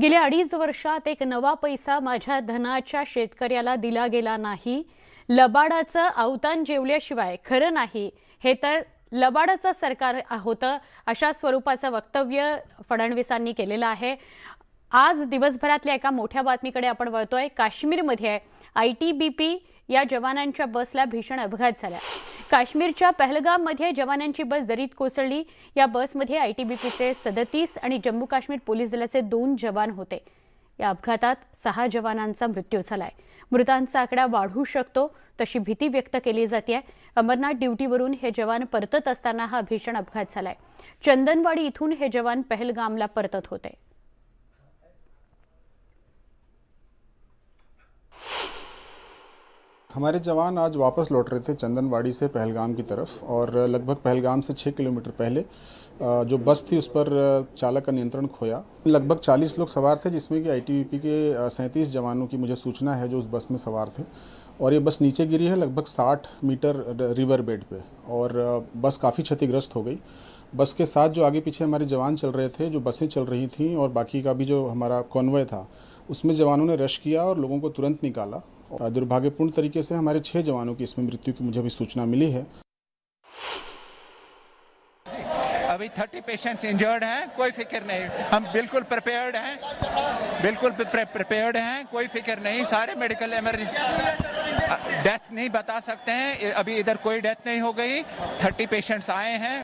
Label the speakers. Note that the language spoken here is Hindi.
Speaker 1: गेल्या अडीच वर्षात एक नवा पैसा माझ्या धनाच्या शेतकऱ्याला दिला गेला नाही लबाडाचं अवतान जेवल्याशिवाय खरं नाही हे तर लबाडाचं सरकार होतं अशा स्वरूपाचं वक्तव्य फडणवीसांनी केलेलं आहे आज दिवसभरातल्या एका मोठ्या बातमीकडे आपण वळतोय काश्मीरमध्ये आय टी बी पी या जवानांच्या बसला भीषण अपघात झाला काश्मीरच्या पहलगाममध्ये जवानांची बस दरीत कोसळली या बसमध्ये आय टी बी पीचे सदतीस आणि जम्मू काश्मीर पोलीस दलाचे दोन जवान होते या अपघातात सहा जवानांचा मृत्यू झालाय मृतांचा आकडा वाढू शकतो तशी भीती व्यक्त केली जाते अमरनाथ ड्युटीवरून हे जवान परतत असताना हा भीषण अपघात झालाय चंदनवाडी इथून हे जवान पहलगामला परतत होते
Speaker 2: हमारे जवान आज वापस लौट रहे थे चंदनवाड़ी से पहलगाम की तरफ और लगभग पहलगाम से छः किलोमीटर पहले जो बस थी उस पर चालक का नियंत्रण खोया लगभग 40 लोग सवार थे जिसमें कि आईटीबीपी के सैंतीस जवानों की मुझे सूचना है जो उस बस में सवार थे और ये बस नीचे गिरी है लगभग 60 मीटर रिवर बेड पे और बस काफ़ी क्षतिग्रस्त हो गई बस के साथ जो आगे पीछे हमारे जवान चल रहे थे जो बसें चल रही थी और बाकी का भी जो हमारा कॉन्वय था उसमें जवानों ने रश किया और लोगों को तुरंत निकाला दुर्भाग्यपूर्ण तरीके से हमारे छह जवानों की इसमें मृत्यु की मुझे अभी सूचना मिली है
Speaker 3: अभी थर्टी पेशेंट्स इंजर्ड हैं कोई फिक्र नहीं हम बिल्कुल प्रिपेयर्ड हैं बिल्कुल प्रिपेयर्ड हैं कोई फिक्र नहीं सारे मेडिकल इमरजेंसी डेथ नहीं बता सकते हैं अभी इधर कोई डेथ नहीं हो गई थर्टी पेशेंट्स आए हैं